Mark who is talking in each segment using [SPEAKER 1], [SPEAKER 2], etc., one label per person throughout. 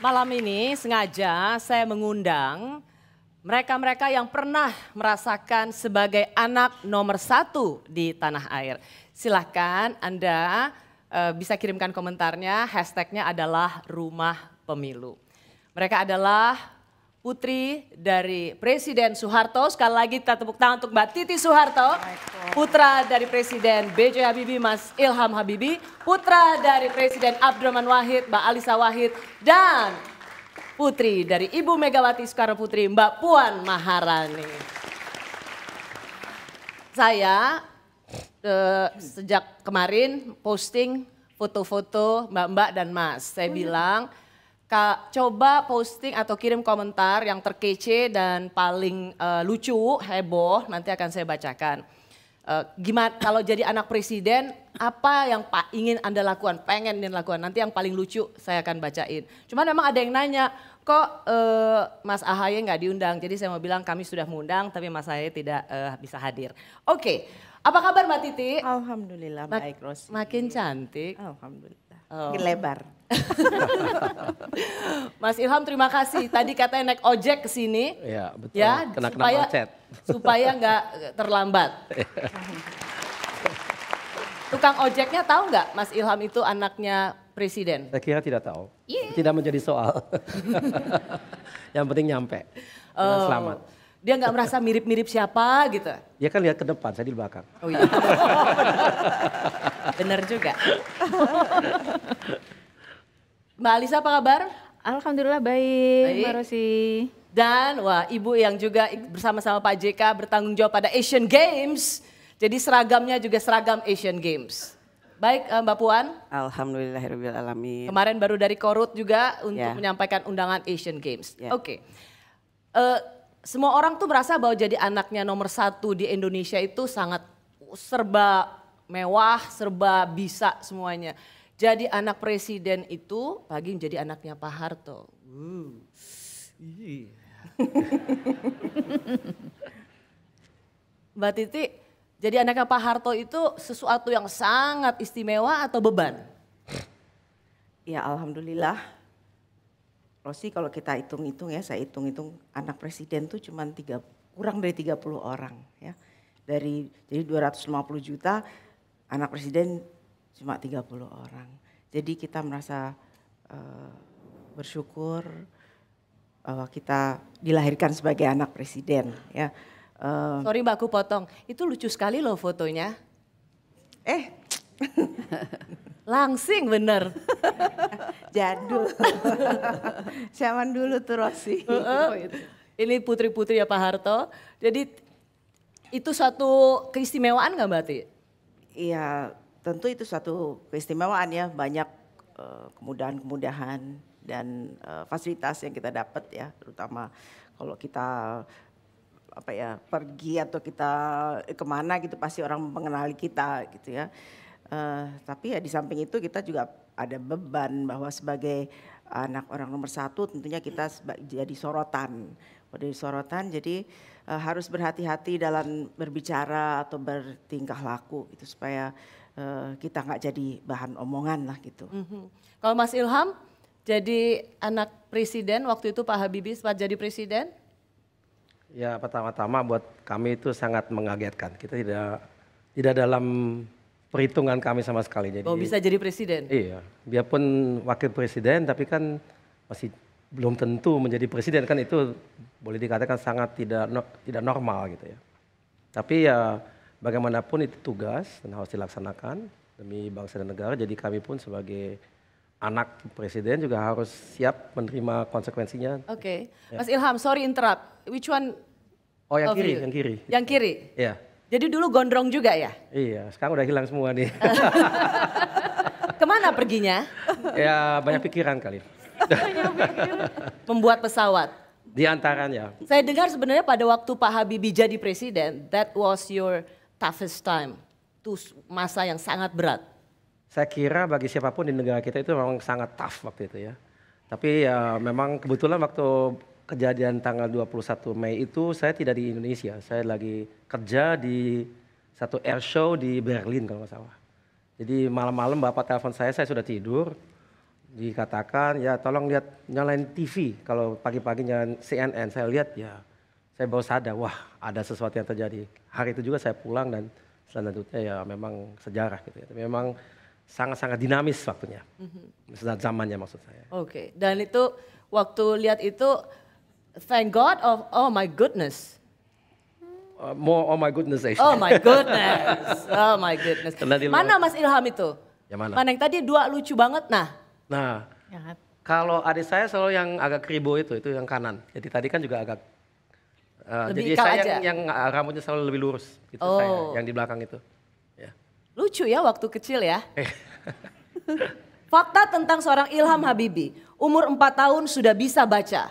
[SPEAKER 1] Malam ini sengaja saya mengundang mereka-mereka yang pernah merasakan sebagai anak nomor satu di tanah air. Silahkan Anda e, bisa kirimkan komentarnya, hashtagnya adalah rumah pemilu. Mereka adalah putri dari Presiden Soeharto. Sekali lagi kita tepuk tangan untuk Mbak Titi Soeharto. Putra dari Presiden B.J. Habibie, Mas Ilham Habibie. Putra dari Presiden Abdurrahman Wahid, Mbak Alisa Wahid. Dan putri dari Ibu Megawati Soekarno Putri, Mbak Puan Maharani. Saya eh, sejak kemarin posting foto-foto mbak-mbak dan mas. Saya oh, iya. bilang Kak coba posting atau kirim komentar yang terkece dan paling uh, lucu, heboh, nanti akan saya bacakan. Uh, gimana kalau jadi anak presiden apa yang Pak ingin Anda lakukan, pengen Anda lakukan. Nanti yang paling lucu saya akan bacain. Cuman memang ada yang nanya, kok uh, Mas Ahaye nggak diundang? Jadi saya mau bilang kami sudah mengundang tapi Mas Ahaye tidak uh, bisa hadir. Oke, okay. apa kabar Mbak Titi? Alhamdulillah baik Mak Makin cantik. Alhamdulillah. Oh.
[SPEAKER 2] Lebar.
[SPEAKER 1] Mas Ilham terima kasih. Tadi katanya naik ojek ke sini. Ya betul. Ya, kena kena supaya, macet. Supaya nggak terlambat. Tukang ojeknya tahu nggak Mas Ilham itu anaknya presiden?
[SPEAKER 3] Saya kira tidak tahu. Yeah. Tidak menjadi soal. Yang penting nyampe. oh. selamat.
[SPEAKER 1] Dia nggak merasa mirip-mirip siapa gitu?
[SPEAKER 3] Ya kan lihat ke depan, saya di
[SPEAKER 1] belakang. Oh iya. Bener juga.
[SPEAKER 4] Mbak Alisa apa kabar? Alhamdulillah baik, baik. Mbak Rosi.
[SPEAKER 1] Dan wah ibu yang juga bersama-sama Pak JK bertanggung jawab pada Asian Games. Jadi seragamnya juga seragam Asian Games. Baik eh, Mbak Puan.
[SPEAKER 2] Alhamdulillahirrahmanirrahim. Kemarin
[SPEAKER 1] baru dari Korut juga untuk yeah. menyampaikan undangan Asian Games. Yeah. Oke. Okay. Uh, eh, semua orang tuh merasa bahwa jadi anaknya nomor satu di Indonesia itu sangat serba mewah, serba bisa semuanya. Jadi anak presiden itu pagi menjadi anaknya Pak Harto. Uh. Mbak Titi, jadi anaknya Pak Harto itu sesuatu yang sangat istimewa atau beban?
[SPEAKER 2] Ya alhamdulillah. Rosi kalau kita hitung-hitung ya, saya hitung-hitung anak presiden tuh cuma tiga, kurang dari 30 orang ya. Dari jadi 250 juta anak presiden cuma 30 orang. Jadi kita merasa uh, bersyukur bahwa kita dilahirkan sebagai anak presiden ya. Uh,
[SPEAKER 1] Sorry mbak, aku potong. Itu lucu sekali loh fotonya. Eh, langsing bener. Jadul. Zaman dulu tuh Rosi. Uh -uh. Ini putri-putri ya Pak Harto. Jadi itu satu
[SPEAKER 2] keistimewaan nggak Mbak Ti? Iya, tentu itu suatu keistimewaan ya, banyak eh, kemudahan-kemudahan dan eh, fasilitas yang kita dapat ya, terutama kalau kita apa ya pergi atau kita kemana gitu pasti orang mengenali kita gitu ya. Uh, tapi ya di samping itu kita juga ada beban bahwa sebagai anak orang nomor satu tentunya kita jadi sorotan. Jadi sorotan jadi uh, harus berhati-hati dalam berbicara atau bertingkah laku itu supaya Eh, kita nggak jadi bahan omongan lah gitu. Mm
[SPEAKER 1] -hmm. Kalau Mas Ilham jadi anak presiden waktu itu Pak Habibie sempat jadi presiden?
[SPEAKER 3] Ya pertama-tama buat kami itu sangat mengagetkan. Kita tidak tidak dalam perhitungan kami sama sekali. Jadi, oh bisa jadi presiden? Iya, biarpun wakil presiden tapi kan masih belum tentu menjadi presiden kan itu boleh dikatakan sangat tidak tidak normal gitu ya. Tapi ya bagaimanapun itu tugas dan harus dilaksanakan demi bangsa dan negara. Jadi kami pun sebagai anak presiden juga harus siap menerima konsekuensinya.
[SPEAKER 1] Oke, okay. Ya. Mas Ilham, sorry interrupt. Which one?
[SPEAKER 3] Oh yang kiri, you? yang kiri. Yang kiri. Iya. Yeah.
[SPEAKER 1] Jadi dulu gondrong juga ya?
[SPEAKER 3] Iya, sekarang udah hilang semua nih.
[SPEAKER 1] Kemana perginya?
[SPEAKER 3] ya banyak pikiran kali.
[SPEAKER 1] Membuat pesawat.
[SPEAKER 3] Di antaranya.
[SPEAKER 1] Saya dengar sebenarnya pada waktu Pak Habibie jadi presiden, that was your toughest time, itu masa yang sangat berat?
[SPEAKER 3] Saya kira bagi siapapun di negara kita itu memang sangat tough waktu itu ya. Tapi ya memang kebetulan waktu kejadian tanggal 21 Mei itu saya tidak di Indonesia. Saya lagi kerja di satu air show di Berlin kalau nggak salah. Jadi malam-malam bapak telepon saya, saya sudah tidur. Dikatakan ya tolong lihat nyalain TV kalau pagi-pagi nyalain CNN. Saya lihat ya saya baru sadar, wah ada sesuatu yang terjadi. Hari itu juga saya pulang dan selanjutnya ya memang sejarah gitu ya. memang sangat-sangat dinamis waktunya, mm-hmm. zamannya maksud saya.
[SPEAKER 1] Oke, okay. dan itu waktu lihat itu, thank God of oh my goodness.
[SPEAKER 3] Uh, more oh my goodness actually. Oh my goodness, oh my goodness. mana Mas Ilham itu? Ya mana? Mana
[SPEAKER 1] yang tadi dua lucu banget nah.
[SPEAKER 3] Nah, kalau adik saya selalu yang agak kribo itu, itu yang kanan. Jadi tadi kan juga agak Uh, lebih jadi saya aja. yang, yang eh, rambutnya selalu lebih lurus itu oh. saya yang di belakang itu.
[SPEAKER 1] Ya. Lucu ya waktu kecil ya. Eh. Fakta tentang seorang Ilham Habibi, umur 4 tahun sudah bisa baca.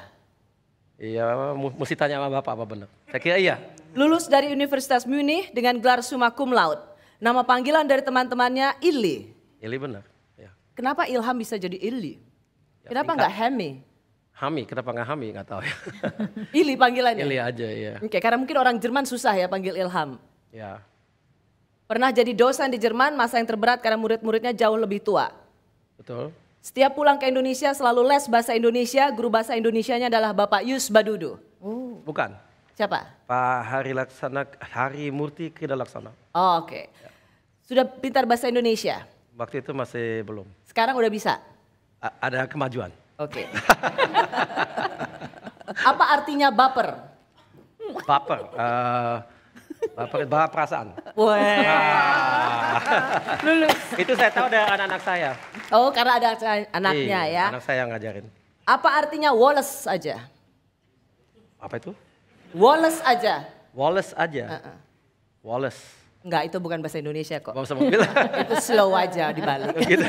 [SPEAKER 3] Iya, mesti tanya sama Bapak apa benar. Saya kira iya.
[SPEAKER 1] Lulus dari Universitas Munich dengan gelar summa cum laude. Nama panggilan dari teman-temannya Ili.
[SPEAKER 3] Ili benar. Ya.
[SPEAKER 1] Kenapa Ilham bisa jadi Ili? Ya, Kenapa nggak Hemi?
[SPEAKER 3] Hami, kenapa nggak Hami? Nggak tahu ya.
[SPEAKER 1] Ili panggilannya. Ili
[SPEAKER 3] aja ya. Oke,
[SPEAKER 1] okay, karena mungkin orang Jerman susah ya panggil Ilham. Ya. Pernah jadi dosen di Jerman, masa yang terberat karena murid-muridnya jauh lebih tua. Betul. Setiap pulang ke Indonesia selalu les bahasa Indonesia, guru bahasa Indonesia-nya adalah Bapak Yus Badudu. Oh. Bukan. Siapa?
[SPEAKER 3] Pak Hari Laksana, Hari Murti Krida Laksana.
[SPEAKER 1] Oh, Oke. Okay. Ya. Sudah pintar bahasa Indonesia?
[SPEAKER 3] Waktu itu masih belum.
[SPEAKER 1] Sekarang udah bisa?
[SPEAKER 3] A ada kemajuan.
[SPEAKER 1] Oke. Okay. Apa artinya baper?
[SPEAKER 3] Baper. Uh, baper bawa perasaan.
[SPEAKER 1] Wah. Lulus. Itu saya tahu dari
[SPEAKER 3] anak-anak saya.
[SPEAKER 1] Oh, karena ada anaknya iya, ya.
[SPEAKER 3] Anak saya yang ngajarin.
[SPEAKER 1] Apa artinya Wallace aja? Apa itu? Wallace aja.
[SPEAKER 3] Wallace aja. Uh -uh. Wallace.
[SPEAKER 1] Enggak, itu bukan bahasa Indonesia kok. Bahasa mobil. itu slow aja di oh, gitu.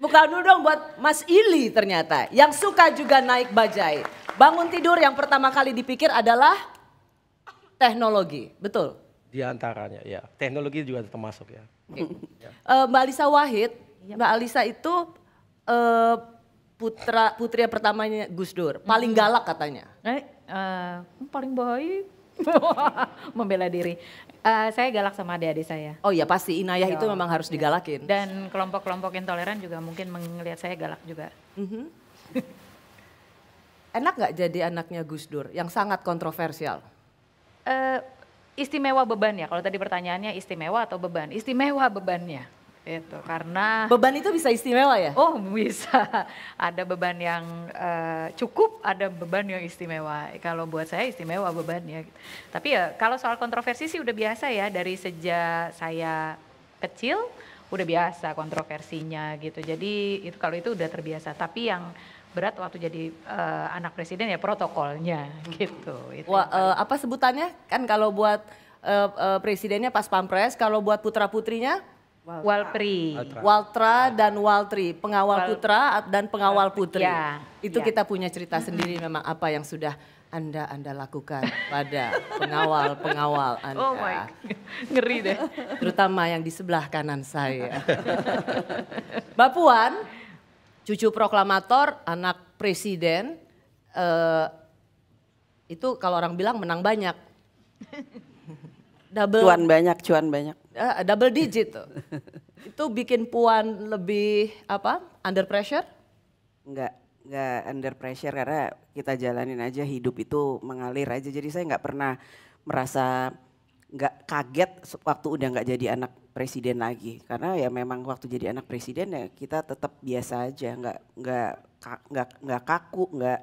[SPEAKER 1] Bukan dulu dong buat Mas Ili ternyata yang suka juga naik bajai. Bangun tidur yang pertama kali dipikir adalah teknologi, betul?
[SPEAKER 3] Di antaranya ya, teknologi juga termasuk ya.
[SPEAKER 1] Okay. Ya. Eh, Mbak Alisa Wahid, iya. Mbak Alisa itu eh, putra putri yang pertamanya Gus Dur, paling hmm. galak katanya.
[SPEAKER 4] Eh, uh, paling baik. Membela diri. Uh, saya galak sama adik-adik saya. Oh iya pasti inayah Yo, iya. itu memang harus iya. digalakin. Dan kelompok-kelompok intoleran juga mungkin melihat saya galak juga. Mm -hmm. Enak nggak jadi
[SPEAKER 1] anaknya Gus Dur yang sangat kontroversial?
[SPEAKER 4] Uh, istimewa beban ya. Kalau tadi pertanyaannya istimewa atau beban? Istimewa bebannya itu karena beban itu bisa istimewa ya oh bisa ada beban yang uh, cukup ada beban yang istimewa kalau buat saya istimewa beban ya tapi ya kalau soal kontroversi sih udah biasa ya dari sejak saya kecil udah biasa kontroversinya gitu jadi itu kalau itu udah terbiasa tapi yang berat waktu jadi uh, anak presiden ya protokolnya hmm. gitu itu Wah, uh, apa sebutannya kan kalau buat uh,
[SPEAKER 1] uh, presidennya pas pampres kalau buat putra putrinya Walpri. Waltra, dan Waltri, pengawal Wal putra dan pengawal putri. Ya, Itu ya. kita punya cerita sendiri memang apa yang sudah anda Anda lakukan pada pengawal-pengawal oh Anda. Oh my Ngeri deh. Terutama yang di sebelah kanan saya. Mbak Puan, cucu proklamator, anak presiden, eh, itu kalau orang bilang menang banyak. Double. Cuan
[SPEAKER 2] banyak, cuan banyak
[SPEAKER 1] uh, double digit tuh. itu bikin Puan lebih apa? Under pressure?
[SPEAKER 2] Enggak, enggak under pressure karena kita jalanin aja hidup itu mengalir aja. Jadi saya enggak pernah merasa enggak kaget waktu udah enggak jadi anak presiden lagi karena ya memang waktu jadi anak presiden ya kita tetap biasa aja enggak enggak enggak enggak kaku enggak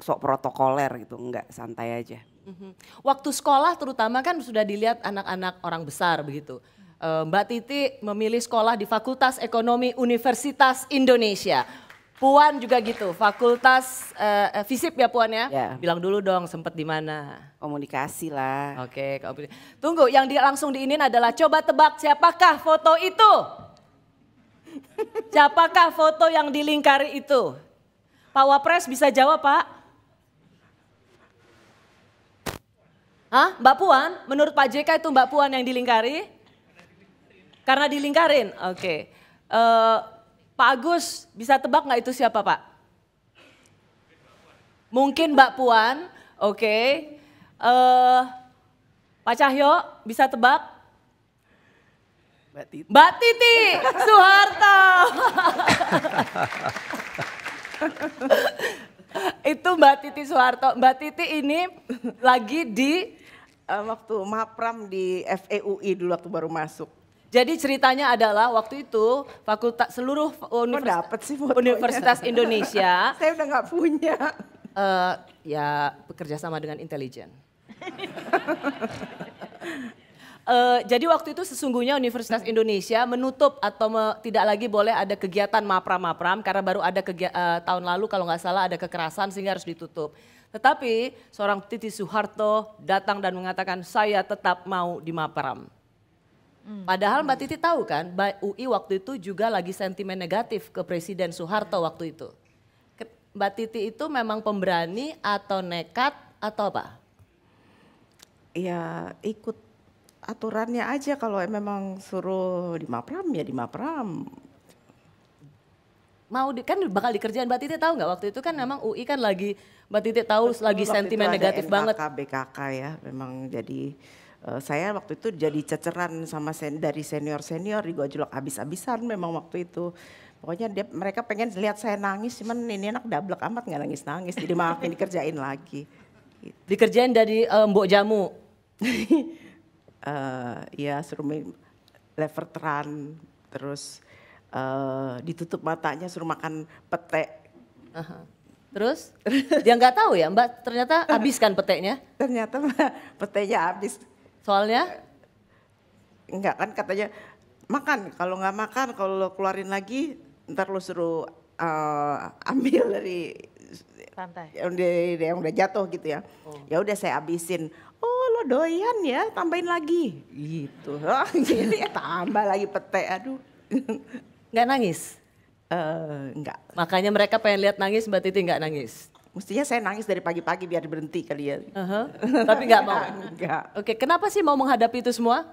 [SPEAKER 2] sok protokoler gitu enggak santai aja
[SPEAKER 1] Mm-hmm. Waktu sekolah terutama kan sudah dilihat anak-anak orang besar begitu. Eh, Mbak Titi memilih sekolah di Fakultas Ekonomi Universitas Indonesia. Puan juga gitu, Fakultas uh, Fisip ya Puan ya. Yeah. Bilang dulu dong sempat di mana? Komunikasi lah. Oke, okay, tunggu yang di, langsung diinin adalah coba tebak siapakah foto itu? siapakah foto yang dilingkari itu? Pak Wapres bisa jawab Pak? Hah? Mbak Puan? Menurut Pak JK itu Mbak Puan yang dilingkari? Karena dilingkarin? Oke. Okay. Uh, eh, Pak Agus bisa tebak nggak itu siapa Pak? Mungkin Mbak Puan. Oke. Okay. Uh, eh, Pak Cahyo bisa tebak? Mbak Titi. Mbak Titi Soeharto. itu Mbak Titi Soeharto. Mbak Titi ini lagi di uh, waktu mapram di FEUI dulu waktu baru masuk. Jadi ceritanya adalah waktu itu fakultas seluruh universitas, sih universitas Indonesia.
[SPEAKER 2] Saya udah nggak punya.
[SPEAKER 1] Uh, ya bekerja sama dengan intelijen. Uh, jadi waktu itu sesungguhnya Universitas Indonesia menutup atau me, tidak lagi boleh ada kegiatan mapram-mapram karena baru ada uh, tahun lalu kalau nggak salah ada kekerasan sehingga harus ditutup. Tetapi seorang Titi Soeharto datang dan mengatakan saya tetap mau di Mapram. Hmm. Padahal Mbak Titi tahu kan, UI waktu itu juga lagi sentimen negatif ke Presiden Soeharto waktu itu. Mbak Titi itu memang pemberani atau nekat atau apa?
[SPEAKER 2] Ya ikut aturannya aja kalau memang suruh di Mapram ya di Mapram
[SPEAKER 1] mau di, kan bakal dikerjain Mbak Titi tahu nggak waktu itu kan memang UI kan lagi Mbak Titi
[SPEAKER 2] tahu Betul, lagi sentimen negatif NKK, banget. BKK ya memang jadi uh, saya waktu itu jadi ceceran sama sen, dari senior-senior di digojlok abis-abisan memang waktu itu. Pokoknya dia, mereka pengen lihat saya nangis, cuman ini enak dablek amat nggak nangis-nangis, jadi maafin dikerjain lagi. Gitu. Dikerjain dari uh, mbok jamu? uh, ya suruh levertran, terus uh, ditutup matanya suruh makan pete. uh Terus dia nggak tahu
[SPEAKER 1] ya Mbak ternyata habis kan petenya? Ternyata peteknya petenya habis. Soalnya?
[SPEAKER 2] Enggak kan katanya makan kalau nggak makan kalau lo keluarin lagi ntar lo suruh uh, ambil dari Lantai. yang udah yang udah jatuh gitu ya. Oh. Ya udah saya habisin. Oh lo doyan ya tambahin lagi gitu. Oh, jadi ya tambah lagi petek aduh. Nggak nangis?
[SPEAKER 1] Uh, eh, enggak. Makanya mereka pengen lihat nangis Mbak Titi nggak nangis? Mestinya saya nangis dari
[SPEAKER 2] pagi-pagi biar berhenti kali ya. Uh -huh. Tapi nggak mau? Nggak.
[SPEAKER 1] Oke, kenapa sih mau menghadapi itu
[SPEAKER 2] semua?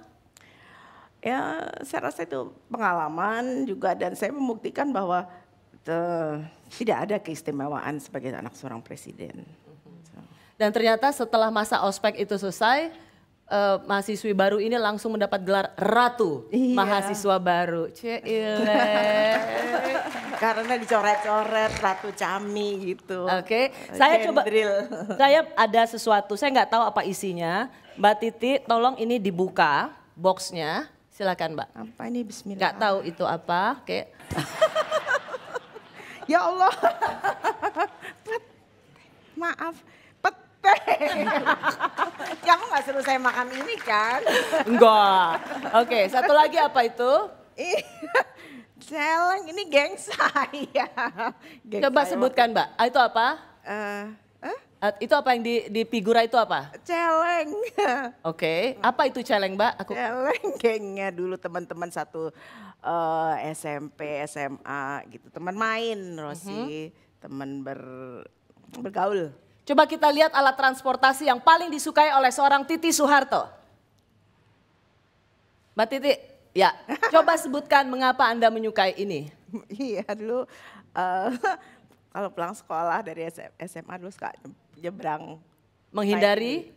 [SPEAKER 2] Ya saya rasa itu pengalaman juga dan saya membuktikan bahwa te, eh, tidak ada keistimewaan sebagai anak seorang presiden.
[SPEAKER 1] Dan ternyata setelah masa ospek itu selesai, uh, mahasiswi baru ini langsung mendapat gelar ratu iya. mahasiswa baru. Cile. Karena dicoret-coret ratu cami gitu. Oke, okay. saya Kendril. coba saya ada sesuatu, saya nggak tahu apa isinya. Mbak Titi, tolong ini dibuka boxnya. Silakan, Mbak. Apa ini bismillah. Gak tahu itu apa. Oke. Okay.
[SPEAKER 2] ya Allah. Maaf. Kamu gak suruh saya makan ini kan?
[SPEAKER 1] Enggak. Oke, satu lagi
[SPEAKER 2] apa itu? Celeng, ini
[SPEAKER 1] geng saya. Geng Coba saya sebutkan mbak, ah, itu apa? Uh, eh, huh?
[SPEAKER 2] Eh? Uh, eh, itu apa yang di, di figura itu apa? Celeng. Oke, apa itu celeng mbak? Aku... Celeng gengnya dulu teman-teman satu uh, SMP, SMA gitu. Teman main Rosi, uh mhm. -huh. teman ber, bergaul.
[SPEAKER 1] Coba kita lihat alat transportasi yang paling disukai oleh seorang Titi Soeharto. Mbak Titi, ya, coba sebutkan mengapa Anda menyukai ini.
[SPEAKER 2] Iya dulu uh, kalau pulang sekolah dari SMA dulu suka nyebrang. Menghindari?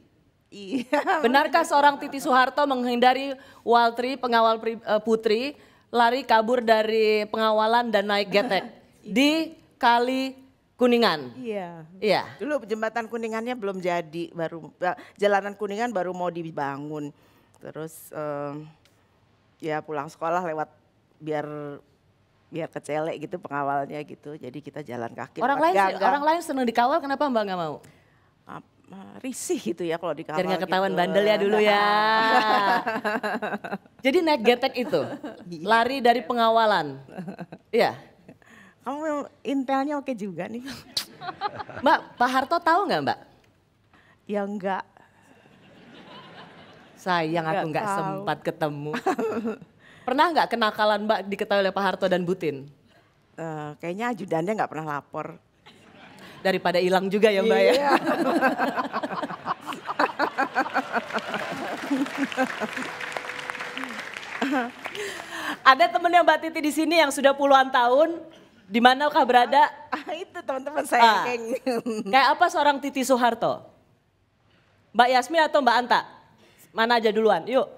[SPEAKER 2] Iya. Benarkah seorang Titi Soeharto
[SPEAKER 1] menghindari Waltri, pengawal eh, putri, lari kabur dari pengawalan dan naik getek di Kali
[SPEAKER 2] Kuningan. Iya. Iya. Dulu jembatan Kuningannya belum jadi, baru jalanan Kuningan baru mau dibangun. Terus um, ya pulang sekolah lewat biar biar kecelek gitu pengawalnya gitu. Jadi kita jalan kaki. Orang lain gang, orang
[SPEAKER 1] lain senang dikawal, kenapa Mbak nggak mau? Eh, risih gitu ya kalau dikawal. kamar. nggak ketahuan gitu. bandel ya dulu ya. jadi naik getek itu, iya. lari dari pengawalan. Iya. Kamu intelnya oke juga nih.
[SPEAKER 4] Mbak,
[SPEAKER 1] Pak Harto tahu nggak Mbak? Ya enggak. Sayang enggak aku nggak sempat ketemu. pernah nggak kenakalan Mbak diketahui oleh Pak Harto dan Butin?
[SPEAKER 2] Uh, eh, kayaknya ajudannya nggak pernah lapor. Daripada hilang juga ya Mbak ya? iya. ya.
[SPEAKER 1] Ada temennya Mbak Titi di sini yang sudah puluhan tahun, di mana manakah berada?
[SPEAKER 2] Ah, ah, itu teman-teman saya ah. Keng.
[SPEAKER 1] Kayak apa seorang Titi Soeharto? Mbak Yasmin atau Mbak Anta? Mana aja duluan? Yuk.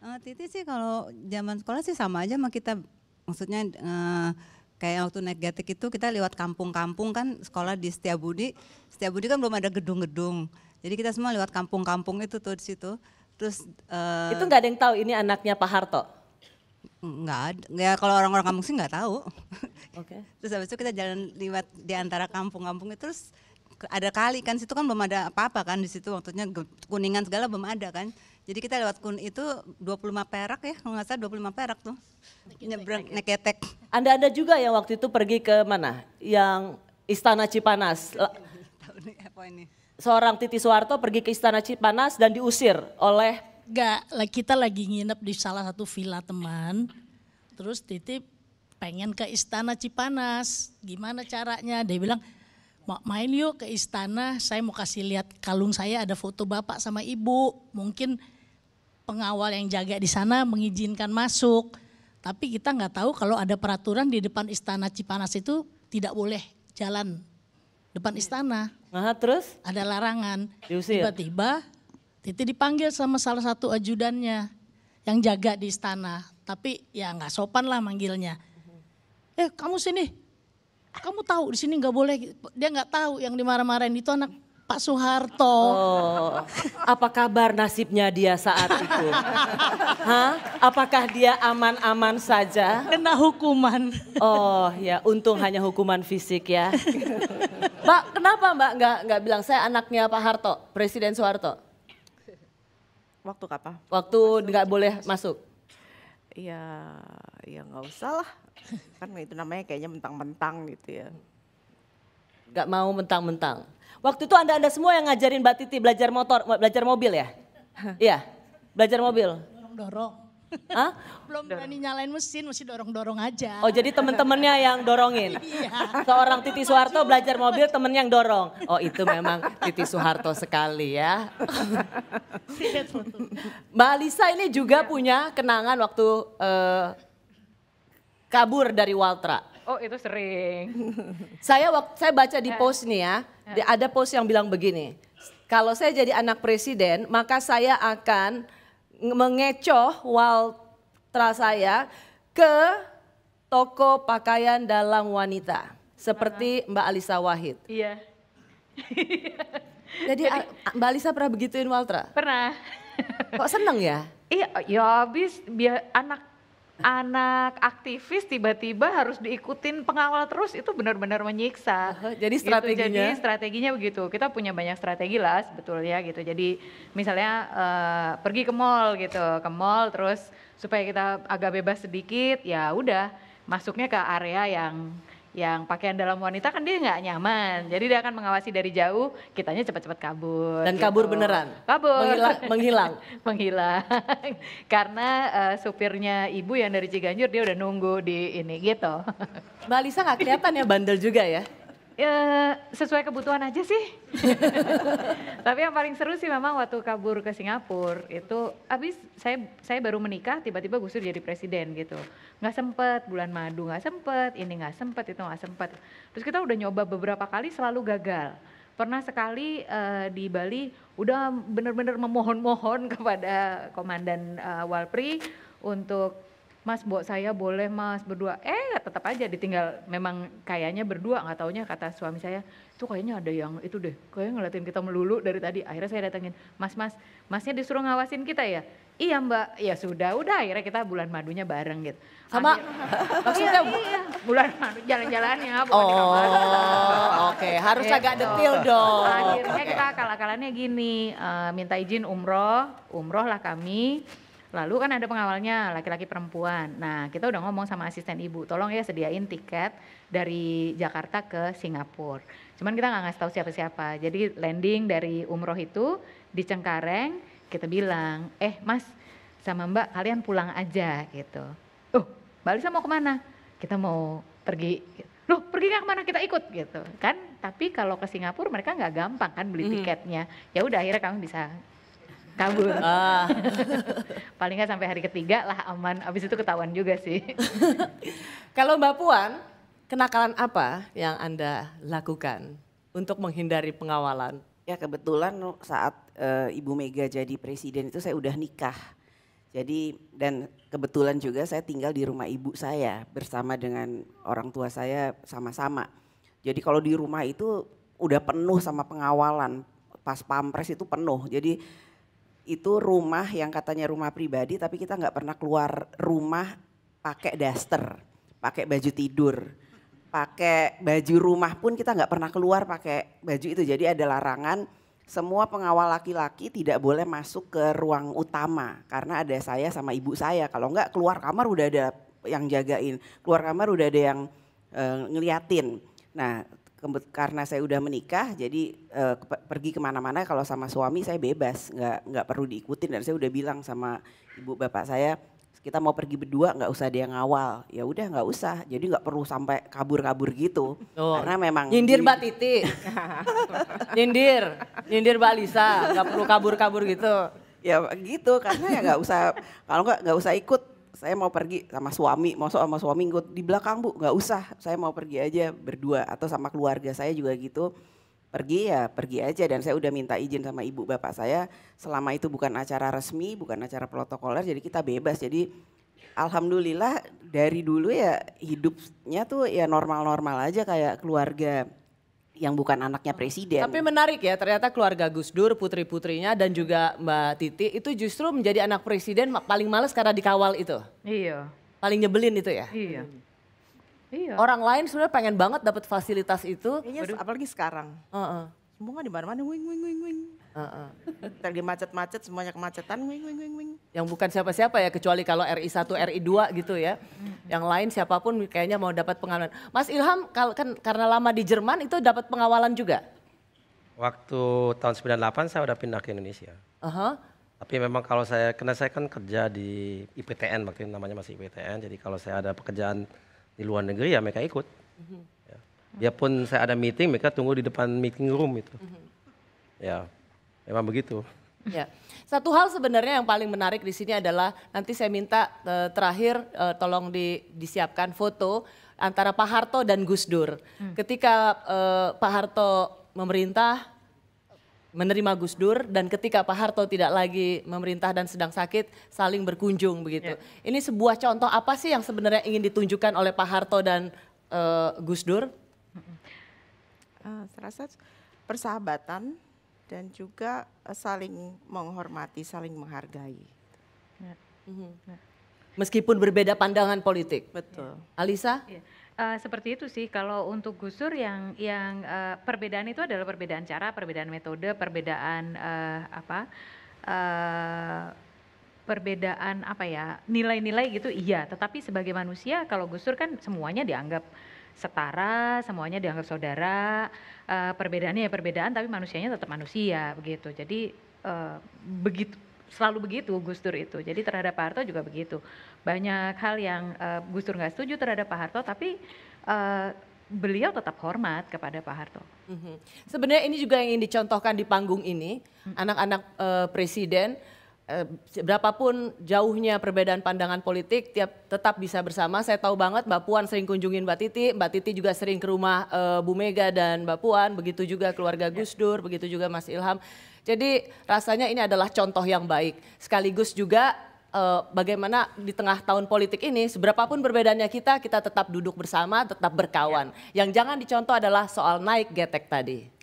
[SPEAKER 4] Uh, Titi sih kalau zaman sekolah sih sama aja sama kita. Maksudnya uh, kayak waktu naik gatik itu kita lewat kampung-kampung kan sekolah di Setiabudi. Setiabudi kan belum ada gedung-gedung. Jadi kita semua lewat kampung-kampung itu tuh di situ. Terus uh, itu nggak
[SPEAKER 1] ada yang tahu ini anaknya Pak Harto.
[SPEAKER 4] Enggak, ya kalau orang-orang kampung sih nggak tahu okay. terus habis itu kita jalan lewat di antara kampung-kampung itu terus ada kali kan situ kan belum ada apa-apa kan di situ waktunya kuningan segala belum ada kan jadi kita lewat kun itu 25 perak ya, kalau nggak salah 25 perak tuh.
[SPEAKER 1] Nyebrang ya? neketek. Anda anda juga yang waktu itu pergi ke mana? Yang Istana Cipanas. Seorang Titi Soeharto pergi ke Istana Cipanas dan diusir oleh
[SPEAKER 5] Gak, kita lagi nginep di salah satu villa teman. Terus titip pengen ke istana Cipanas. Gimana caranya? Dia bilang, mau main yuk ke istana. Saya mau kasih lihat kalung saya ada foto bapak sama ibu. Mungkin pengawal yang jaga di sana mengizinkan masuk. Tapi kita nggak tahu kalau ada peraturan di depan istana Cipanas itu tidak boleh jalan depan iya. istana. Nah, terus? Ada larangan. Tiba-tiba Titi dipanggil sama salah satu ajudannya yang jaga di istana. Tapi ya nggak sopan lah manggilnya. Eh kamu sini, kamu tahu di sini nggak boleh. Dia nggak
[SPEAKER 1] tahu yang dimarah-marahin itu anak Pak Soeharto. Oh, apa kabar nasibnya dia saat itu? Hah? Apakah dia aman-aman saja? Kena hukuman. Oh ya, untung hanya hukuman fisik ya. Mbak, kenapa Mbak nggak nggak bilang saya anaknya Pak Harto, Presiden Soeharto?
[SPEAKER 2] Waktu apa? Waktu nggak boleh masuk. Iya, ya nggak usah lah. kan itu namanya kayaknya mentang-mentang gitu ya. Gak
[SPEAKER 1] mau mentang-mentang. Waktu itu anda-anda semua yang ngajarin Mbak Titi belajar motor, belajar mobil ya? Iya, belajar mobil.
[SPEAKER 5] Dorong-dorong. Hah? Belum berani nyalain mesin, mesti dorong-dorong aja. Oh jadi
[SPEAKER 1] temen-temennya yang dorongin? iya. Seorang Titi Soeharto belajar mobil temennya yang dorong. Oh itu memang Titi Soeharto sekali ya. Mbak Alisa ini juga ya. punya kenangan waktu uh, kabur dari Waltra.
[SPEAKER 4] Oh itu sering.
[SPEAKER 1] saya waktu saya baca di eh. post nih ya, eh. ada post yang bilang begini, kalau saya jadi anak presiden maka saya akan mengecoh Waltra saya ke toko pakaian dalam wanita seperti Mbak Alisa Wahid. Iya. Jadi, Jadi Mbak Alisa pernah begituin Waltra? Pernah. Kok seneng ya?
[SPEAKER 4] Iya, ya habis biar anak anak aktivis tiba-tiba harus diikutin pengawal terus itu benar-benar menyiksa. jadi gitu, strateginya. Gitu, jadi strateginya begitu. Kita punya banyak strategi lah sebetulnya gitu. Jadi misalnya uh, pergi ke mall gitu, ke mall terus supaya kita agak bebas sedikit, ya udah masuknya ke area yang yang pakaian dalam wanita kan dia nggak nyaman. Jadi dia akan mengawasi dari jauh, kitanya cepat-cepat kabur. Dan gitu. kabur beneran? Kabur. Menghilang. menghilang. menghilang. Karena uh, supirnya ibu yang dari Ciganjur dia udah nunggu di ini gitu. Mbak Lisa nggak kelihatan ya bandel juga ya? Ya, sesuai kebutuhan aja sih. Tapi yang paling seru sih memang waktu kabur ke Singapura itu habis saya saya baru menikah tiba-tiba Gus Dur jadi presiden gitu. Nggak sempet bulan madu nggak sempet ini nggak sempet itu nggak sempet. Terus kita udah nyoba beberapa kali selalu gagal. Pernah sekali uh, di Bali udah bener-bener memohon-mohon kepada komandan uh, Walpri untuk mas buat saya boleh mas berdua eh tetap aja ditinggal memang kayaknya berdua nggak taunya kata suami saya itu kayaknya ada yang itu deh kayaknya ngeliatin kita melulu dari tadi akhirnya saya datengin mas mas masnya disuruh ngawasin kita ya iya mbak ya sudah udah akhirnya kita bulan madunya bareng gitu sama Akhir, maksudnya iya, iya. bulan madu jalan-jalannya bukan oh, oke okay. harus gitu. agak detail dong akhirnya okay. kita kalah-kalahnya gini uh, minta izin umroh umroh lah kami Lalu kan ada pengawalnya laki-laki perempuan. Nah, kita udah ngomong sama asisten ibu, tolong ya sediain tiket dari Jakarta ke Singapura. Cuman kita nggak ngasih tahu siapa-siapa. Jadi landing dari umroh itu di Cengkareng, kita bilang, eh mas sama mbak kalian pulang aja gitu. Oh, Mbak Lisa mau kemana? Kita mau pergi. Loh pergi nggak kemana kita ikut gitu kan. Tapi kalau ke Singapura mereka nggak gampang kan beli hmm. tiketnya. Ya udah akhirnya kamu bisa kabur. Ah. Paling nggak sampai hari ketiga lah aman. Abis itu ketahuan juga sih.
[SPEAKER 1] Kalau Mbak Puan, kenakalan apa yang Anda lakukan untuk menghindari pengawalan?
[SPEAKER 2] Ya kebetulan saat uh, Ibu Mega jadi presiden itu saya udah nikah. Jadi dan kebetulan juga saya tinggal di rumah ibu saya bersama dengan orang tua saya sama-sama. Jadi kalau di rumah itu udah penuh sama pengawalan, pas pampres itu penuh. Jadi itu rumah yang katanya rumah pribadi tapi kita nggak pernah keluar rumah pakai daster, pakai baju tidur, pakai baju rumah pun kita nggak pernah keluar pakai baju itu. Jadi ada larangan semua pengawal laki-laki tidak boleh masuk ke ruang utama karena ada saya sama ibu saya. Kalau nggak keluar kamar udah ada yang jagain, keluar kamar udah ada yang e, ngeliatin. Nah karena saya udah menikah jadi uh, eh, ke pergi kemana-mana kalau sama suami saya bebas nggak nggak perlu diikutin dan saya udah bilang sama ibu bapak saya kita mau pergi berdua nggak usah dia ngawal ya udah nggak usah jadi nggak perlu sampai kabur-kabur gitu oh. karena memang nyindir mbak Titi nyindir nyindir mbak Lisa nggak perlu kabur-kabur gitu ya gitu karena ya nggak usah kalau nggak nggak usah ikut saya mau pergi sama suami, mau sama suami ikut di belakang bu, nggak usah, saya mau pergi aja berdua atau sama keluarga saya juga gitu. Pergi ya pergi aja dan saya udah minta izin sama ibu bapak saya, selama itu bukan acara resmi, bukan acara protokoler, jadi kita bebas. Jadi alhamdulillah dari dulu ya hidupnya tuh ya normal-normal aja kayak keluarga yang bukan anaknya presiden. Tapi
[SPEAKER 1] menarik ya, ternyata keluarga Gus Dur, putri-putrinya dan juga Mbak Titi itu justru menjadi anak presiden paling males karena dikawal itu. Iya. Paling nyebelin itu ya. Iya. Iya. Orang lain sebenarnya pengen banget dapat fasilitas itu.
[SPEAKER 2] Iya, apalagi sekarang. Uh -uh semua nggak di mana-mana wing wing wing wing. Uh, uh. macet-macet semuanya kemacetan wing wing wing
[SPEAKER 1] wing. Yang bukan siapa-siapa ya kecuali kalau RI 1, RI 2 gitu ya. Yang lain siapapun kayaknya mau dapat pengawalan. Mas Ilham kan karena lama di Jerman itu dapat pengawalan juga?
[SPEAKER 3] Waktu tahun 98 saya udah pindah ke Indonesia. Uh -huh. Tapi memang kalau saya karena saya kan kerja di IPTN waktu itu namanya masih IPTN. Jadi kalau saya ada pekerjaan di luar negeri ya mereka ikut. Uh mhm. -huh. Ya pun saya ada meeting, mereka tunggu di depan meeting room itu. Mm-hmm. Ya, memang begitu.
[SPEAKER 1] Ya, satu hal sebenarnya yang paling menarik di sini adalah nanti saya minta eh, terakhir eh, tolong di, disiapkan foto antara Pak Harto dan Gus Dur. Hmm. Ketika eh, Pak Harto memerintah, menerima Gus Dur dan ketika Pak Harto tidak lagi memerintah dan sedang sakit saling berkunjung begitu. Ya. Ini sebuah contoh apa sih yang sebenarnya ingin ditunjukkan oleh Pak Harto dan Gus Dur?
[SPEAKER 2] Uh, saya rasa persahabatan dan juga eh, saling menghormati, saling menghargai. Ya. Mm-hmm. Ya.
[SPEAKER 1] Meskipun berbeda pandangan politik. Betul. Ya. Alisa?
[SPEAKER 4] Ya. Uh, seperti itu sih kalau untuk gusur yang yang uh, perbedaan itu adalah perbedaan cara, perbedaan metode, perbedaan uh, apa? Uh, perbedaan apa ya nilai-nilai gitu iya tetapi sebagai manusia kalau gusur kan semuanya dianggap setara, semuanya dianggap saudara. Uh, perbedaannya ya perbedaan, tapi manusianya tetap manusia begitu. Jadi uh, begitu selalu begitu Gus Dur itu. Jadi terhadap Pak Harto juga begitu. Banyak hal yang uh, Gus Dur nggak setuju terhadap Pak Harto, tapi uh, beliau tetap hormat kepada Pak Harto.
[SPEAKER 1] Mm -hmm. Sebenarnya ini juga yang ingin dicontohkan di panggung ini, mhm. anak-anak -hmm. Anak presiden Eh, berapapun jauhnya perbedaan pandangan politik tiap tetap bisa bersama. Saya tahu banget Mbak Puan sering kunjungin Mbak Titi, Mbak Titi juga sering ke rumah eh, Bu Mega dan Mbak Puan, begitu juga keluarga Gus ya. Dur, begitu juga Mas Ilham. Jadi rasanya ini adalah contoh yang baik. Sekaligus juga eh, bagaimana di tengah tahun politik ini seberapapun perbedaannya kita, kita tetap duduk bersama, tetap berkawan. Ya. Yang jangan dicontoh adalah soal naik getek tadi.